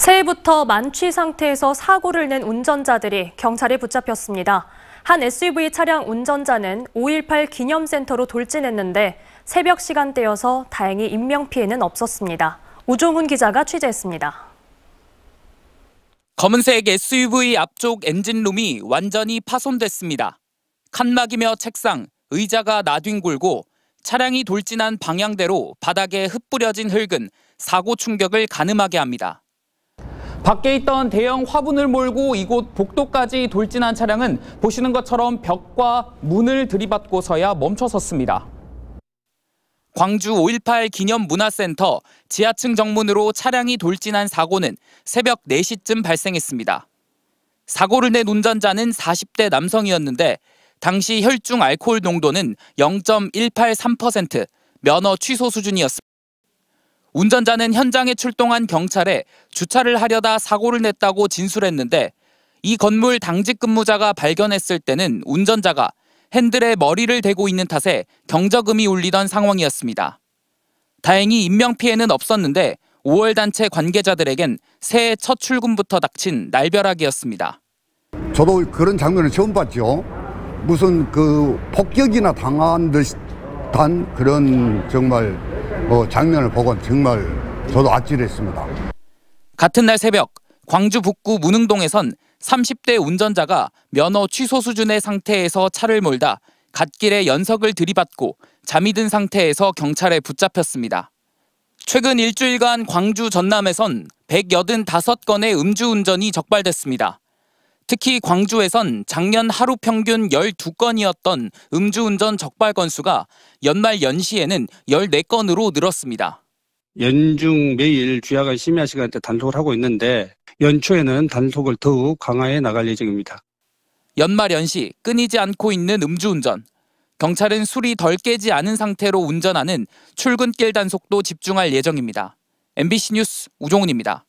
새해부터 만취 상태에서 사고를 낸 운전자들이 경찰에 붙잡혔습니다. 한 SUV 차량 운전자는 5.18 기념센터로 돌진했는데 새벽 시간대여서 다행히 인명피해는 없었습니다. 우종훈 기자가 취재했습니다. 검은색 SUV 앞쪽 엔진룸이 완전히 파손됐습니다. 칸막이며 책상, 의자가 나뒹굴고 차량이 돌진한 방향대로 바닥에 흩뿌려진 흙은 사고 충격을 가늠하게 합니다. 밖에 있던 대형 화분을 몰고 이곳 복도까지 돌진한 차량은 보시는 것처럼 벽과 문을 들이받고서야 멈춰섰습니다. 광주 5.18 기념문화센터 지하층 정문으로 차량이 돌진한 사고는 새벽 4시쯤 발생했습니다. 사고를 낸 운전자는 40대 남성이었는데 당시 혈중 알코올 농도는 0.183%, 면허 취소 수준이었습니다. 운전자는 현장에 출동한 경찰에 주차를 하려다 사고를 냈다고 진술했는데 이 건물 당직 근무자가 발견했을 때는 운전자가 핸들에 머리를 대고 있는 탓에 경적음이 울리던 상황이었습니다. 다행히 인명피해는 없었는데 5월 단체 관계자들에겐 새해 첫 출근부터 닥친 날벼락이었습니다. 저도 그런 장면을 처음 봤죠. 무슨 그 폭격이나 당한 듯한 그런 정말 그 장면을 보곤 정말 저도 아찔했습니다. 같은 날 새벽 광주 북구 문흥동에선 30대 운전자가 면허 취소 수준의 상태에서 차를 몰다 갓길에 연석을 들이받고 잠이 든 상태에서 경찰에 붙잡혔습니다. 최근 일주일간 광주 전남에선 185건의 음주운전이 적발됐습니다. 특히 광주에선 작년 하루 평균 12건이었던 음주운전 적발 건수가 연말 연시에는 14건으로 늘었습니다. 연중 매일 주야간 심야 시간대 단속을 하고 있는데 연초에는 단속을 더욱 강화해 나갈 예정입니다. 연말 연시 끊이지 않고 있는 음주운전. 경찰은 술이 덜 깨지 않은 상태로 운전하는 출근길 단속도 집중할 예정입니다. MBC 뉴스 우종훈입니다.